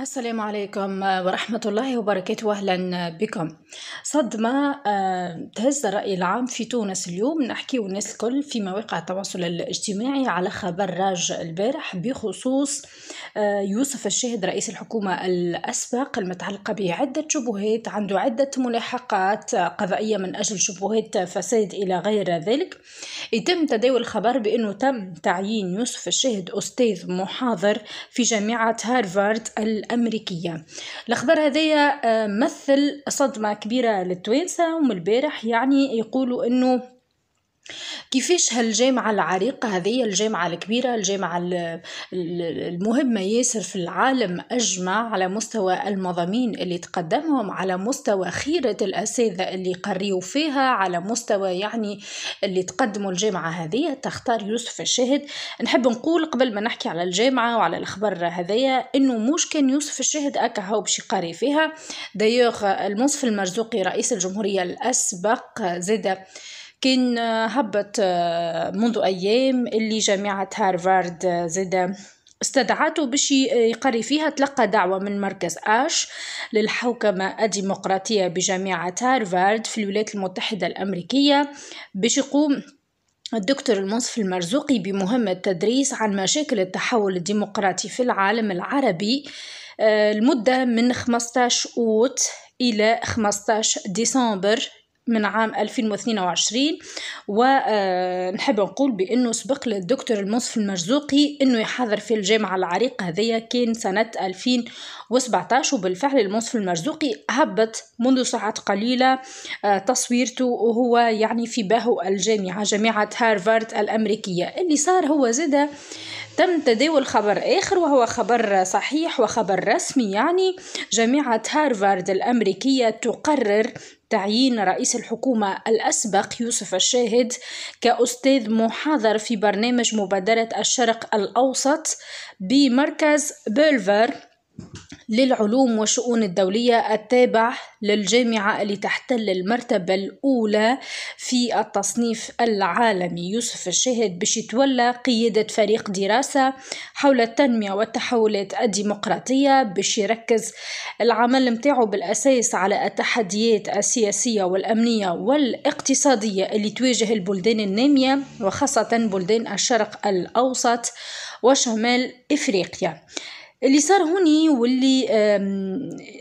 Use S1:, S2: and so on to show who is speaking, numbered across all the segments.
S1: السلام عليكم آه، ورحمة الله وبركاته أهلا بكم صدمة آه، تهز الرأي العام في تونس اليوم نحكي الناس الكل في مواقع التواصل الاجتماعي على خبر راج البارح بخصوص آه، يوسف الشهد رئيس الحكومة الأسبق المتعلقة بعدة شبهات عنده عدة ملاحقات قضائية من أجل شبهات فساد إلى غير ذلك يتم تداول الخبر بأنه تم تعيين يوسف الشهد أستاذ محاضر في جامعة هارفارد الأمريكية الأخبار هذايا آه، مثل صدمة كبيرة للتوانسة ومن البارح يعني يقولوا أنه كيفاش هالجامعة العريقة هذه الجامعة الكبيرة الجامعة المهمة ياسر في العالم أجمع على مستوى المضامين اللي تقدمهم على مستوى خيرة الأساتذة اللي قريوا فيها على مستوى يعني اللي تقدموا الجامعة هذه تختار يوسف الشاهد نحب نقول قبل ما نحكي على الجامعة وعلى الخبر هذية انه مش كان يوسف الشاهد أكا هو باش يقري فيها دايوغ المنصف المرزوقي رئيس الجمهورية الأسبق زاد كان آه، هبط آه، منذ أيام اللي جامعة هارفارد آه، زادة استدعاته باش يقري فيها تلقى دعوة من مركز آش للحوكمة الديمقراطية بجامعة هارفارد في الولايات المتحدة الأمريكية باش يقوم الدكتور المنصف المرزوقي بمهمة تدريس عن مشاكل التحول الديمقراطي في العالم العربي المدة من 15 أوت إلى 15 ديسمبر من عام 2022 ونحب آه، نقول بانه سبق للدكتور المنصف المرزوقي انه يحضر في الجامعه العريقه هذيا كان سنه 2017 وبالفعل المنصف المرزوقي هبط منذ ساعات قليله آه، تصويرته وهو يعني في باهو الجامعه جامعه هارفارد الامريكيه اللي صار هو زاد تم تداول خبر آخر وهو خبر صحيح وخبر رسمي يعني جامعة هارفارد الأمريكية تقرر تعيين رئيس الحكومة الأسبق يوسف الشاهد كأستاذ محاضر في برنامج مبادرة الشرق الأوسط بمركز بولفر للعلوم والشؤون الدولية التابع للجامعة اللي تحتل المرتبة الأولى في التصنيف العالمي يوسف الشاهد باش يتولى قيادة فريق دراسة حول التنمية والتحولات الديمقراطية باش يركز العمل متاعو بالأساس على التحديات السياسية والأمنية والاقتصادية اللي تواجه البلدان النامية وخاصة بلدان الشرق الأوسط وشمال إفريقيا اللي صار هوني واللي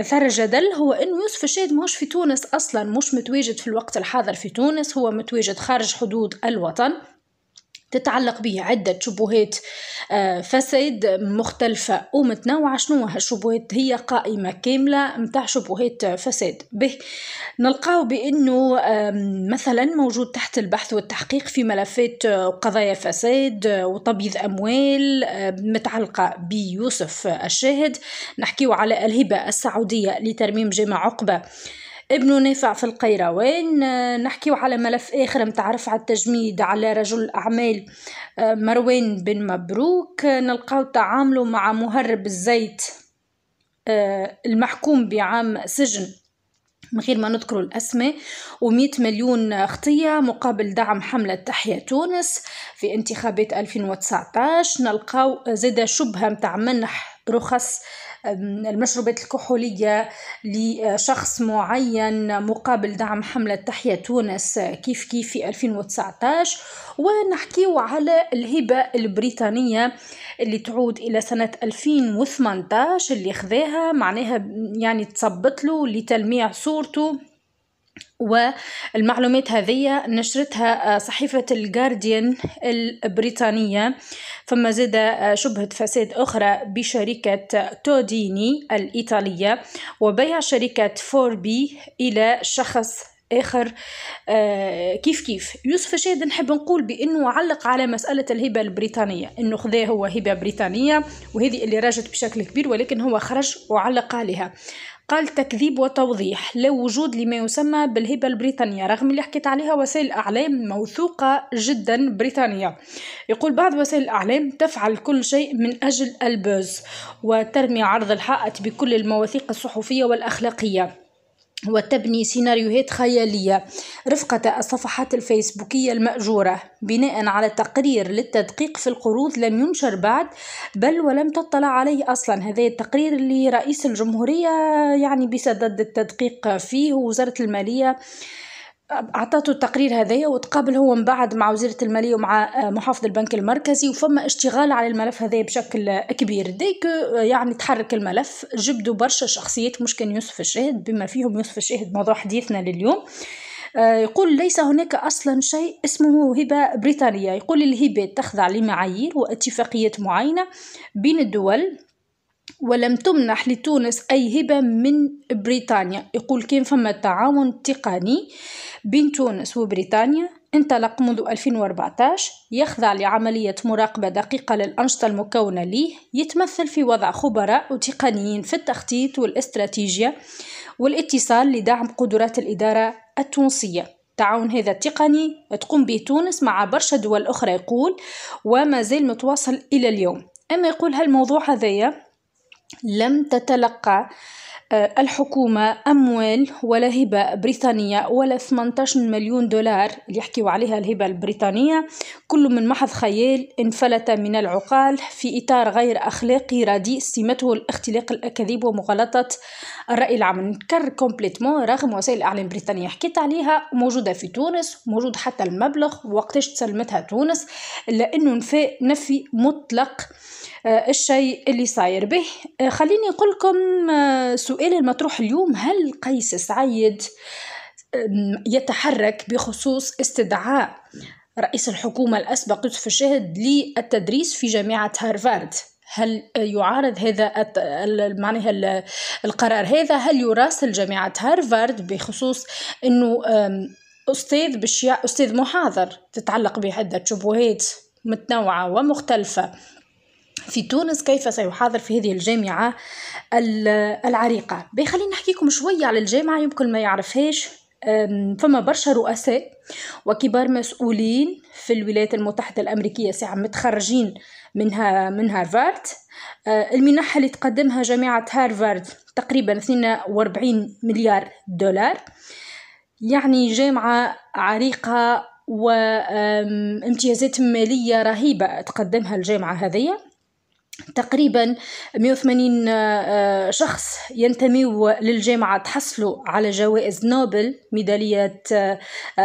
S1: اثار جدل هو انه يوسف الشاهد ماهوش في تونس اصلا مش متواجد في الوقت الحاضر في تونس هو متواجد خارج حدود الوطن تتعلق به عدة شبهات آه، فساد مختلفة ومتنوعة شنو هالشبهات هي قائمة كاملة متاع شبهات فساد به نلقاو بأنه مثلا موجود تحت البحث والتحقيق في ملفات آه، قضايا فساد آه، وتبييض أموال متعلقة بيوسف الشاهد نحكيه على الهبة السعودية لترميم جامع عقبة ابن نافع في القيروان آه، نحكيو على ملف آخر متاع رفع التجميد على رجل الأعمال آه، مروان بن مبروك آه، نلقاو تعامله مع مهرب الزيت المحكوم بعام سجن من غير ما نذكر الأسماء مليون خطية مقابل دعم حملة تحيا تونس في انتخابات 2019 نلقاو زادة شبهة متاع منح رخص المشروبات الكحولية لشخص معين مقابل دعم حملة تحيه تونس كيف كيف في 2019 ونحكيو على الهبة البريطانية اللي تعود إلى سنة 2018 اللي خذاها معناها يعني تثبت له لتلميع صورته والمعلومات هذه نشرتها آه، صحيفة الجارديان البريطانية فما زاد آه، شبهة فساد أخرى بشركة توديني الإيطالية وبيع شركة فوربي إلى شخص اخر آه كيف كيف يوسف الشاهد نحب نقول بانه علق على مساله الهبه البريطانيه انه خذاه هو هبه بريطانيه وهذه اللي راجت بشكل كبير ولكن هو خرج وعلق عليها قال تكذيب وتوضيح لا وجود لما يسمى بالهبة البريطانية رغم اللي حكيت عليها وسائل الأعلام موثوقة جدا بريطانية يقول بعض وسائل الأعلام تفعل كل شيء من أجل البوز وترمي عرض الحائط بكل المواثيق الصحفية والأخلاقية وتبني سيناريوهات خيالية رفقة الصفحات الفيسبوكية المأجورة بناء على تقرير للتدقيق في القروض لم ينشر بعد بل ولم تطلع عليه أصلا هذا التقرير اللي رئيس الجمهورية يعني بصدد التدقيق فيه وزارة المالية عطاته التقرير هذايا وتقابل هو من بعد مع وزيره الماليه ومع آه، محافظ البنك المركزي وفما اشتغال على الملف هذايا بشكل كبير ديك آه، يعني تحرك الملف جبدوا برشا شخصيات مش كان يوسف الشاهد بما فيهم يوسف الشاهد موضوع حديثنا لليوم آه، يقول ليس هناك أصلا شيء اسمه هبة بريطانية يقول الهبات تخضع لمعايير واتفاقيات معينة بين الدول ولم تمنح لتونس أي هبة من بريطانيا يقول كان فما تعاون تقني آه بين تونس وبريطانيا انطلق منذ 2014 يخضع لعملية مراقبة دقيقة للأنشطة المكونة ليه يتمثل في وضع خبراء وتقنيين في التخطيط والاستراتيجية والاتصال لدعم قدرات الإدارة التونسية التعاون هذا التقني تقوم به تونس مع برشا دول أخرى يقول وما زال متواصل إلى اليوم أما يقول هالموضوع هذايا لم تتلقى آه، الحكومة أموال ولا هبة بريطانية ولا 18 مليون دولار اللي يحكيوا عليها الهبة البريطانية كل من محض خيال انفلت من العقال في إطار غير أخلاقي رديء سمته الاختلاق الأكاذيب ومغالطة الرأي العام نكر كومبليتمون رغم وسائل الإعلام البريطانية حكيت عليها موجودة في تونس موجود حتى المبلغ وقتاش تسلمتها تونس لأنه نفي, نفي مطلق آه، الشيء اللي صاير به آه، خليني نقول لكم سؤال السؤال المطروح اليوم هل قيس سعيد يتحرك بخصوص استدعاء رئيس الحكومة الأسبق يوسف الشاهد للتدريس في جامعة هارفارد هل يعارض هذا معناها القرار هذا هل يراسل جامعة هارفارد بخصوص أنه أستاذ بشياء أستاذ محاضر تتعلق بعدة شبهات متنوعة ومختلفة في تونس كيف سيحاضر في هذه الجامعة العريقة بيخليني نحكيكم شوية على الجامعة يمكن ما يعرفهاش فما برشا رؤساء وكبار مسؤولين في الولايات المتحدة الأمريكية ساعة متخرجين منها من هارفارد المنحة اللي تقدمها جامعة هارفارد تقريبا 42 مليار دولار يعني جامعة عريقة وامتيازات مالية رهيبة تقدمها الجامعة هذه تقريبا 180 آه، آه، شخص ينتموا للجامعة تحصلوا على جوائز نوبل ميدالية آه،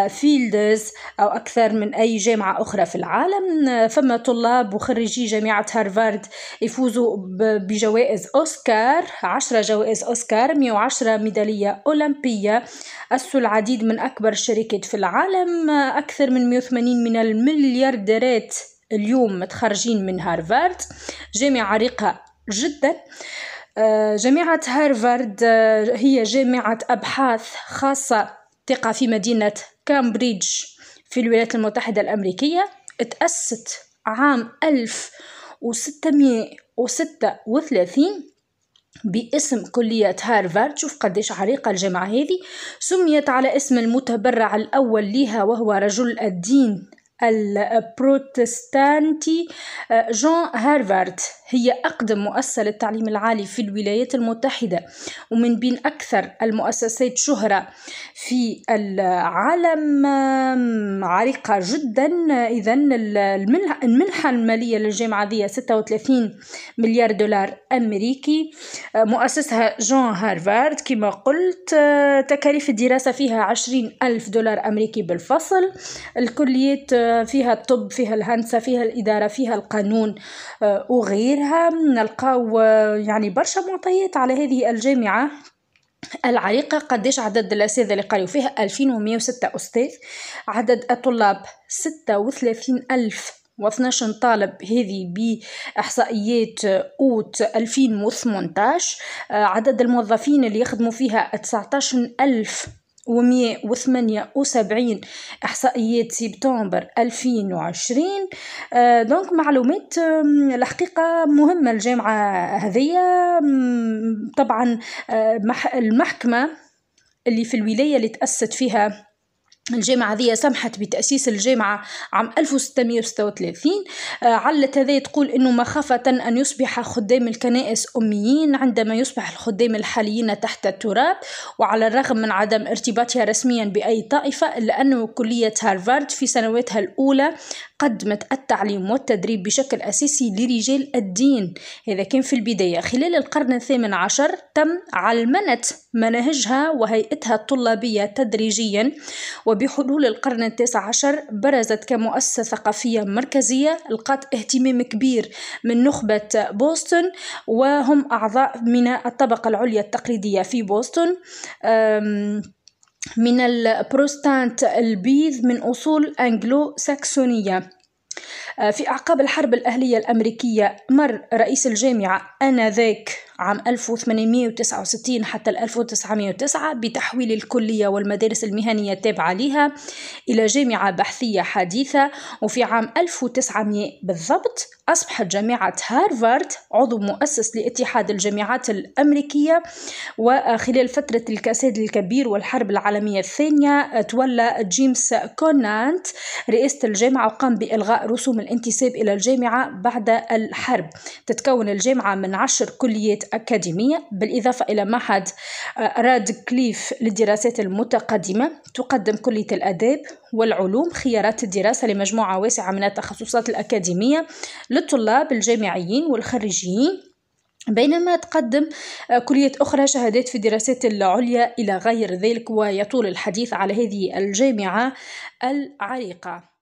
S1: فيلدز أو أكثر من أي جامعة أخرى في العالم فما طلاب وخريجي جامعة هارفارد يفوزوا بجوائز أوسكار 10 جوائز أوسكار 110 ميدالية أولمبية أسوا العديد من أكبر الشركات في العالم أكثر من 180 من المليارديرات اليوم متخرجين من هارفارد جامعة عريقة جدا آه، جامعة هارفارد آه، هي جامعة أبحاث خاصة تقع في مدينة كامبريدج في الولايات المتحدة الأمريكية تأسست عام 1636 باسم كلية هارفارد شوف قديش عريقة الجامعة هذه سميت على اسم المتبرع الأول لها وهو رجل الدين البروتستانتي جون هارفارد هي أقدم مؤسسة للتعليم العالي في الولايات المتحدة ومن بين أكثر المؤسسات شهرة في العالم عريقة جدا إذا المنحة المالية للجامعة دي 36 مليار دولار أمريكي مؤسسها جون هارفارد كما قلت تكاليف الدراسة فيها 20 ألف دولار أمريكي بالفصل الكليات فيها الطب فيها الهندسة فيها الإدارة فيها القانون وغير غيرها نلقاو آه، يعني برشا معطيات على هذه الجامعة العريقة قديش عدد الأساتذة اللي قريو فيها 2106 أستاذ عدد الطلاب 36 ألف و12 طالب هذه بإحصائيات آه، أوت 2018 آه، عدد الموظفين اللي يخدموا فيها 19 ألف 178 إحصائيات سبتمبر ألفين آه، دونك معلومات الحقيقة مهمة الجامعة هذه طبعا آه، المحكمة اللي في الولاية اللي تأسست فيها الجامعة هذه سمحت بتأسيس الجامعة عام 1636 آه، علت هذا تقول أنه مخافة أن يصبح خدام الكنائس أميين عندما يصبح الخدام الحاليين تحت التراب وعلى الرغم من عدم ارتباطها رسميا بأي طائفة إلا أن كلية هارفارد في سنواتها الأولى قدمت التعليم والتدريب بشكل أساسي لرجال الدين إذا كان في البداية خلال القرن الثامن عشر تم علمنة مناهجها وهيئتها الطلابية تدريجيا وبحلول القرن التاسع عشر برزت كمؤسسة ثقافية مركزية لقات اهتمام كبير من نخبة بوسطن وهم أعضاء من الطبقة العليا التقليدية في بوسطن من البروستانت البيض من أصول أنجلو ساكسونية آه، في أعقاب الحرب الأهلية الأمريكية مر رئيس الجامعة آنذاك عام 1869 حتى 1909 بتحويل الكلية والمدارس المهنية التابعة لها إلى جامعة بحثية حديثة وفي عام 1900 بالضبط أصبحت جامعة هارفارد عضو مؤسس لاتحاد الجامعات الأمريكية وخلال فترة الكساد الكبير والحرب العالمية الثانية تولى جيمس كونانت رئاسة الجامعة وقام بإلغاء رسوم الانتساب إلى الجامعة بعد الحرب تتكون الجامعة من عشر كليات أكاديمية بالإضافة إلى معهد آه، راد كليف للدراسات المتقدمة تقدم كلية الآداب والعلوم خيارات الدراسة لمجموعة واسعة من التخصصات الأكاديمية للطلاب الجامعيين والخريجين بينما تقدم آه، كلية أخرى شهادات في الدراسات العليا إلى غير ذلك ويطول الحديث على هذه الجامعة العريقة